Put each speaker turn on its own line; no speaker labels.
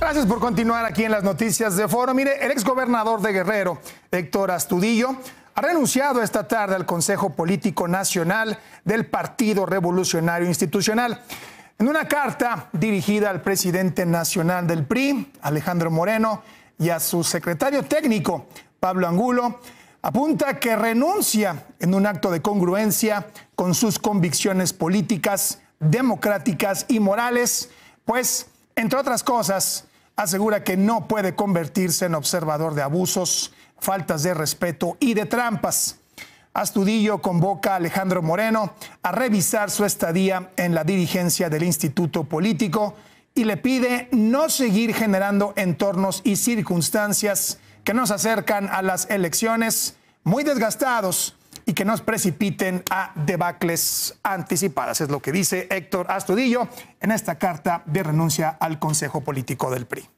Gracias por continuar aquí en las noticias de Foro. Mire, el exgobernador de Guerrero, Héctor Astudillo, ha renunciado esta tarde al Consejo Político Nacional del Partido Revolucionario Institucional. En una carta dirigida al presidente nacional del PRI, Alejandro Moreno, y a su secretario técnico, Pablo Angulo, apunta que renuncia en un acto de congruencia con sus convicciones políticas, democráticas y morales, pues, entre otras cosas, asegura que no puede convertirse en observador de abusos, faltas de respeto y de trampas. Astudillo convoca a Alejandro Moreno a revisar su estadía en la dirigencia del Instituto Político y le pide no seguir generando entornos y circunstancias que nos acercan a las elecciones muy desgastados y que nos precipiten a debacles anticipadas. Es lo que dice Héctor Astudillo en esta carta de renuncia al Consejo Político
del PRI.